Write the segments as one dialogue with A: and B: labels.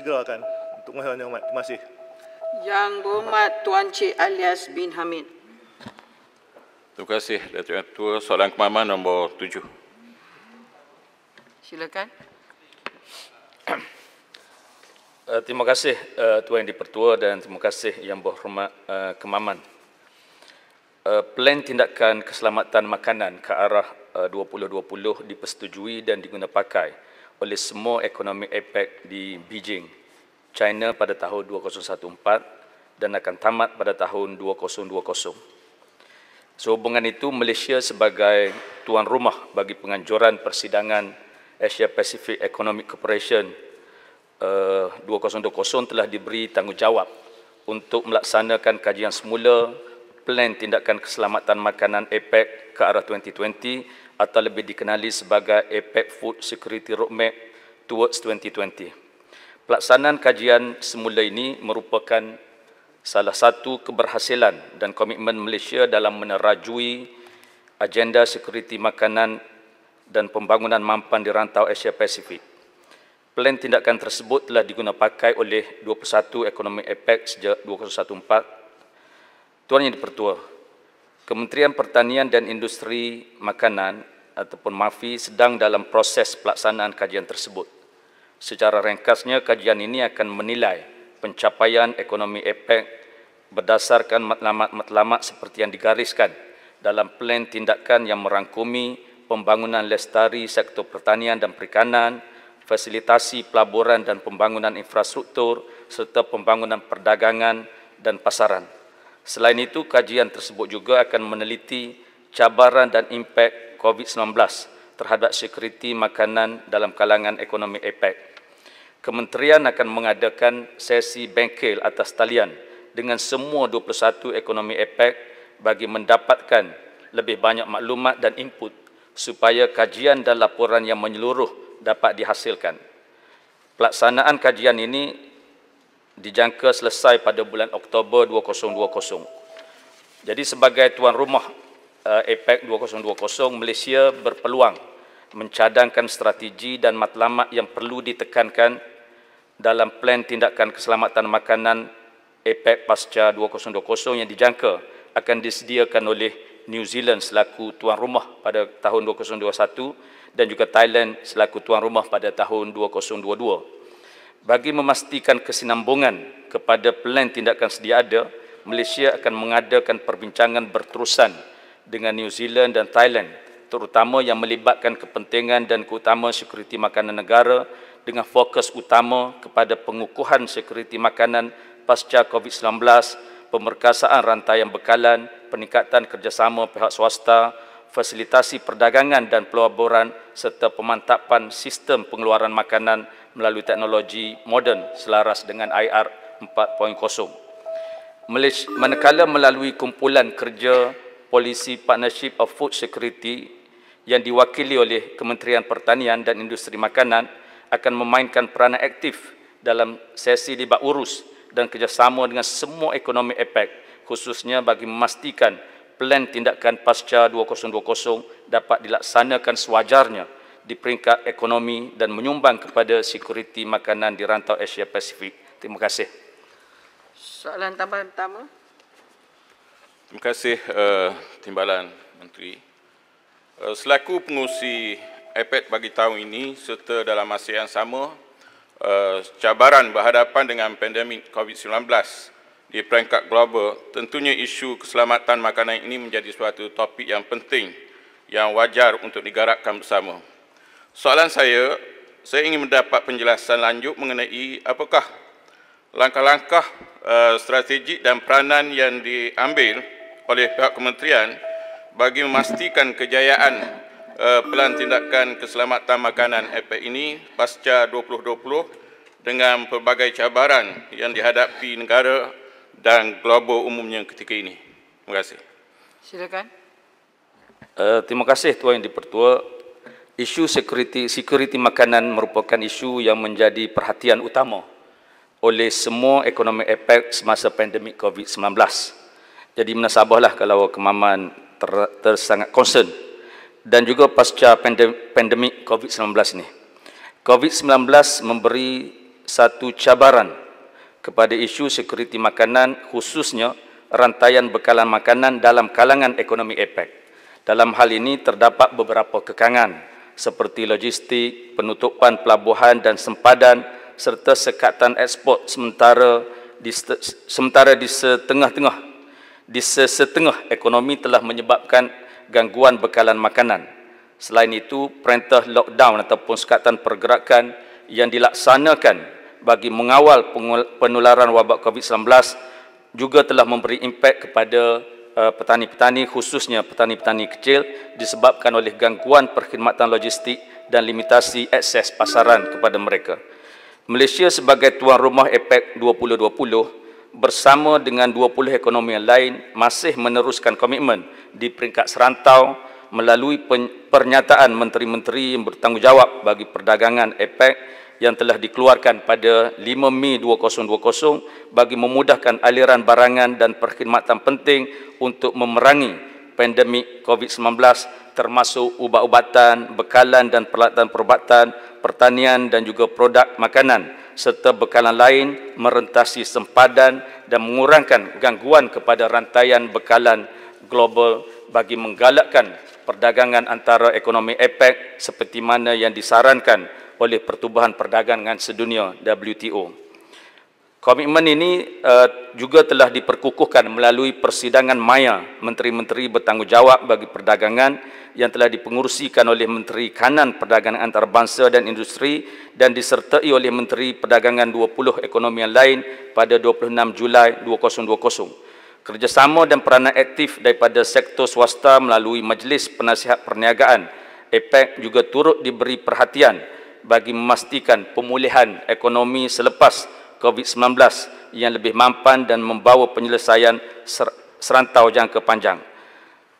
A: segerakan untuk mengenai yang amat. Terima kasih.
B: Yang berhormat Tuan Cik Alias bin Hamid. Terima kasih Datuk Yang Tua. Soalan kemaman nombor tujuh. Silakan.
A: Eh, terima kasih eh, Tuan Yang Dipertua dan terima kasih Yang Berhormat eh, Kemaman. Plan tindakan keselamatan makanan ke arah 2020 dipersetujui dan digunapakai. pakai oleh semua ekonomi APEC di Beijing, China pada tahun 2014 dan akan tamat pada tahun 2020. Sehubungan itu, Malaysia sebagai tuan rumah bagi penganjuran persidangan Asia Pacific Economic Cooperation uh, 2020 telah diberi tanggungjawab untuk melaksanakan kajian semula plan tindakan keselamatan makanan APEC ke arah 2020 atau lebih dikenali sebagai APEC Food Security Roadmap Towards 2020. Pelaksanaan kajian semula ini merupakan salah satu keberhasilan dan komitmen Malaysia dalam menerajui agenda sekuriti makanan dan pembangunan mampan di rantau Asia Pasifik. Plan tindakan tersebut telah pakai oleh 21 ekonomi APEC sejak 2014. Tuan Yang Dipertua, Kementerian Pertanian dan Industri Makanan ataupun MAFI sedang dalam proses pelaksanaan kajian tersebut. Secara ringkasnya, kajian ini akan menilai pencapaian ekonomi APEC berdasarkan matlamat-matlamat seperti yang digariskan dalam plan tindakan yang merangkumi pembangunan lestari sektor pertanian dan perikanan, fasilitasi pelaburan dan pembangunan infrastruktur serta pembangunan perdagangan dan pasaran. Selain itu, kajian tersebut juga akan meneliti cabaran dan impak COVID-19 terhadap sekuriti makanan dalam kalangan ekonomi APEC. Kementerian akan mengadakan sesi bengkel atas talian dengan semua 21 ekonomi APEC bagi mendapatkan lebih banyak maklumat dan input supaya kajian dan laporan yang menyeluruh dapat dihasilkan. Pelaksanaan kajian ini dijangka selesai pada bulan Oktober 2020. Jadi sebagai tuan rumah eh, APEC 2020, Malaysia berpeluang mencadangkan strategi dan matlamat yang perlu ditekankan dalam plan tindakan keselamatan makanan APEC pasca 2020 yang dijangka akan disediakan oleh New Zealand selaku tuan rumah pada tahun 2021 dan juga Thailand selaku tuan rumah pada tahun 2022. Bagi memastikan kesinambungan kepada plan tindakan sedia ada, Malaysia akan mengadakan perbincangan berterusan dengan New Zealand dan Thailand terutama yang melibatkan kepentingan dan keutamaan sekuriti makanan negara dengan fokus utama kepada pengukuhan sekuriti makanan pasca COVID-19, pemerkasaan rantai yang bekalan, peningkatan kerjasama pihak swasta, fasilitasi perdagangan dan pelaburan serta pemantapan sistem pengeluaran makanan melalui teknologi moden selaras dengan IR 4.0. Manakala melalui kumpulan kerja Polisi Partnership of Food Security yang diwakili oleh Kementerian Pertanian dan Industri Makanan akan memainkan peranan aktif dalam sesi libat urus dan kerjasama dengan semua ekonomi APEC khususnya bagi memastikan plan tindakan pasca 2020 dapat dilaksanakan sewajarnya di peringkat ekonomi dan menyumbang kepada sekuriti makanan di rantau Asia Pasifik. Terima kasih. Soalan tambahan pertama.
B: Terima kasih uh, Timbalan Menteri. Uh, selaku pengurusi APEC bagi tahun ini serta dalam masa yang sama, uh, cabaran berhadapan dengan pandemik COVID-19 di peringkat global, tentunya isu keselamatan makanan ini menjadi suatu topik yang penting yang wajar untuk digarapkan bersama. Soalan saya, saya ingin mendapat penjelasan lanjut mengenai apakah langkah-langkah eh, strategik dan peranan yang diambil oleh pihak kementerian bagi memastikan kejayaan eh, pelan tindakan keselamatan makanan EPEC ini pasca 2020 dengan pelbagai cabaran yang dihadapi negara dan global umumnya ketika ini. Terima kasih. Silakan.
A: Uh, terima kasih Tuan Yang Dipertua isu security security makanan merupakan isu yang menjadi perhatian utama oleh semua ekonomi APEC semasa pandemik COVID-19. Jadi menasabahlah kalau kemaman ter, tersangat concern dan juga pasca pandemik COVID-19 ini. COVID-19 memberi satu cabaran kepada isu security makanan khususnya rantaian bekalan makanan dalam kalangan ekonomi APEC. Dalam hal ini terdapat beberapa kekangan seperti logistik, penutupan pelabuhan dan sempadan serta sekatan ekspor sementara di sementara di setengah-tengah di setengah ekonomi telah menyebabkan gangguan bekalan makanan. Selain itu, perintah lockdown ataupun sekatan pergerakan yang dilaksanakan bagi mengawal penularan wabak COVID-19 juga telah memberi impak kepada Eh, petani-petani khususnya petani-petani kecil disebabkan oleh gangguan perkhidmatan logistik dan limitasi akses pasaran kepada mereka. Malaysia sebagai tuan rumah APEC 2020 bersama dengan 20 ekonomi yang lain masih meneruskan komitmen di peringkat serantau melalui pernyataan menteri-menteri yang bertanggungjawab bagi perdagangan APEC yang telah dikeluarkan pada 5 Mei 2020 bagi memudahkan aliran barangan dan perkhidmatan penting untuk memerangi pandemik COVID-19 termasuk ubat-ubatan, bekalan dan peralatan perubatan, pertanian dan juga produk makanan serta bekalan lain merentasi sempadan dan mengurangkan gangguan kepada rantaian bekalan global bagi menggalakkan perdagangan antara ekonomi APEC seperti mana yang disarankan oleh Pertubuhan Perdagangan Sedunia WTO. Komitmen ini uh, juga telah diperkukuhkan melalui persidangan maya menteri-menteri bertanggungjawab bagi perdagangan yang telah dipengurusikan oleh Menteri Kanan Perdagangan Antarabangsa dan Industri dan disertai oleh Menteri Perdagangan 20 ekonomi yang lain pada 26 Julai 2020 kerjasama dan peranan aktif daripada sektor swasta melalui Majlis Penasihat Perniagaan APEC juga turut diberi perhatian bagi memastikan pemulihan ekonomi selepas COVID-19 yang lebih mampan dan membawa penyelesaian serantau jangka panjang.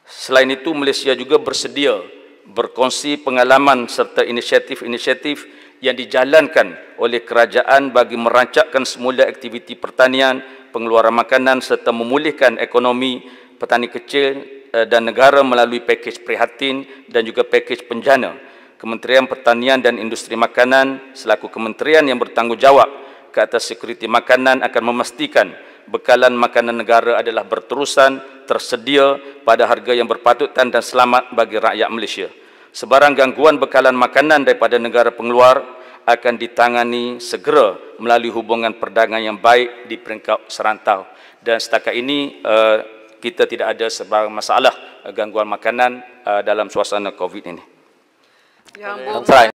A: Selain itu, Malaysia juga bersedia berkongsi pengalaman serta inisiatif-inisiatif yang dijalankan oleh kerajaan bagi merancakkan semula aktiviti pertanian pengeluaran makanan serta memulihkan ekonomi petani kecil eh, dan negara melalui pakej prihatin dan juga pakej penjana. Kementerian Pertanian dan Industri Makanan selaku kementerian yang bertanggungjawab ke atas sekuriti makanan akan memastikan bekalan makanan negara adalah berterusan tersedia pada harga yang berpatutan dan selamat bagi rakyat Malaysia. Sebarang gangguan bekalan makanan daripada negara pengeluar akan ditangani segera melalui hubungan perdagangan yang baik di peringkat serantau. Dan setakat ini eh, kita tidak ada sebarang masalah eh, gangguan makanan eh, dalam suasana COVID ini. Yang